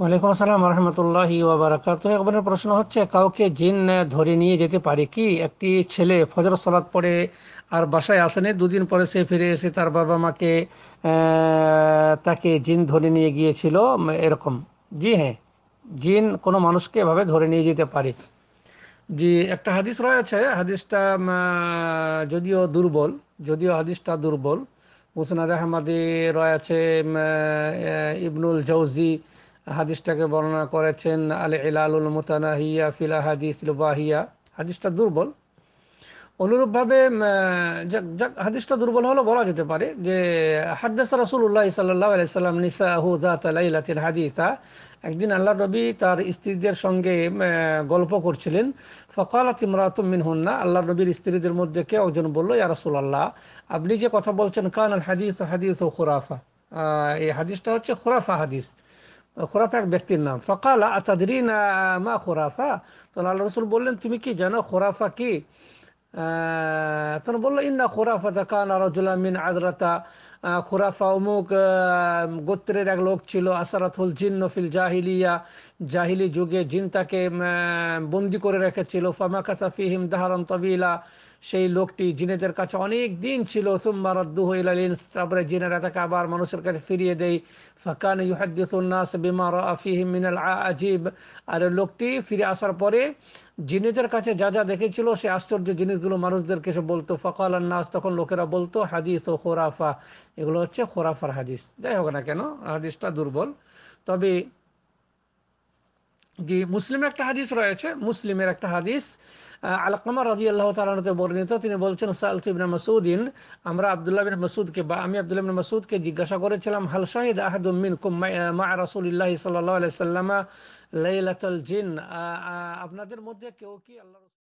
ওয়ালাইকুম আসসালাম রহমতুল্লাহি ওবরাকাত একবারের প্রশ্ন হচ্ছে কাউকে জিন ধরে নিয়ে যেতে পারি কি একটি ছেলে ফজর সালাত পরে আর বাসায় আসেনি দুদিন পরে সে ফিরে এসে তার বাবা মাকে তাকে জিন ধরে নিয়ে গিয়েছিল এরকম জি হ্যাঁ জিন কোনো মানুষকে এভাবে ধরে নিয়ে যেতে পারে জি একটা হাদিস রয়েছে হাদিসটা যদিও দুর্বল যদিও হাদিসটা দুর্বল মুসনাদ আহমাদি রয়েছে ইবনুল জৌজি হাদিসটাকে বর্ণনা করেছেন আল এলালুল মুতানাহিয়া ফিলা হাদিস লুবাহিয়া হাদিসটা দুর্বল অনুরূপভাবে হাদিসটা দুর্বল হলো বলা যেতে পারে যে হাদ্দাস রাসুল্লাহ সাল্লাহ আলাইসাল্লাম নিসা হুদাতিল হাদিসা একদিন আল্লাহ নবী তার স্ত্রীদের সঙ্গে গল্প করছিলেন ফকাল ইমরাতুম মিন হন্না আল্লাহ নবীর স্ত্রীদের মধ্যে কেউ একজন বললো ইয়া আল্লাহ আপনি যে কথা বলছেন কান আল হাদিস হাদিস ও খুরাফা এই হাদিসটা হচ্ছে খুরাফা হাদিস খোরাফা এক ব্যক্তির নাম ফকাল না মা খোরাফা তখন আল্লাহ রসুল বললেন তুমি কি জানো খোরাফা কি তখন বললো ইন্না খোরাফা তা কান আর জুলামিন আদরাতা খোরাফা অমুক গোত্রের এক লোক ছিল আসারাতুল জিন্ন ফিল জাহিলিয়া জাহিলি যুগে জিন তাকে বন্দি করে রেখেছিল ফামাকাসা ফিহিম দাহারন তবিলা সেই লোকটি জিনেদের কাছে অনেক দিন ছিল সোমবার তারপরে জিনেরা তাকে আবার মানুষের কাছে ফিরিয়ে দেয় ফাকান ইউহাদ্দিসুন্নাস বিমার রাফিহি মিনাল আজিব আর লোকটি ফিরে আসার পরে জিনেদের কাছে যা যা দেখেছিল সে আশ্চর্য জিনিসগুলো মানুষদেরকে সে বলতো ফকাল নাস তখন লোকেরা বলতো হাদিস ও খোরাফা এগুলো হচ্ছে খোরাফার হাদিস যাই হোক না কেন হাদিসটা দুর্বল তবে জি মুসলিমের একটা হাদিস রয়েছে মুসলিমের একটা হাদিস আলাকামা রাজি আল্লাহ তালাতে বর্ণিত তিনি বলছেন সালফ ইবিন মাসুদিন আমরা আবদুল্লাহ বিন মাসুদকে বা আমি আবদুল্লাহ বিন মাসুদকে জিজ্ঞাসা করেছিলাম হাল শাহিদ আহাদুমিন মা রাসুলিল্লাহ সাল্লাহ আলাইসাল্লামা লাইলাতাল জিন আপনাদের মধ্যে কেউ কি আল্লাহ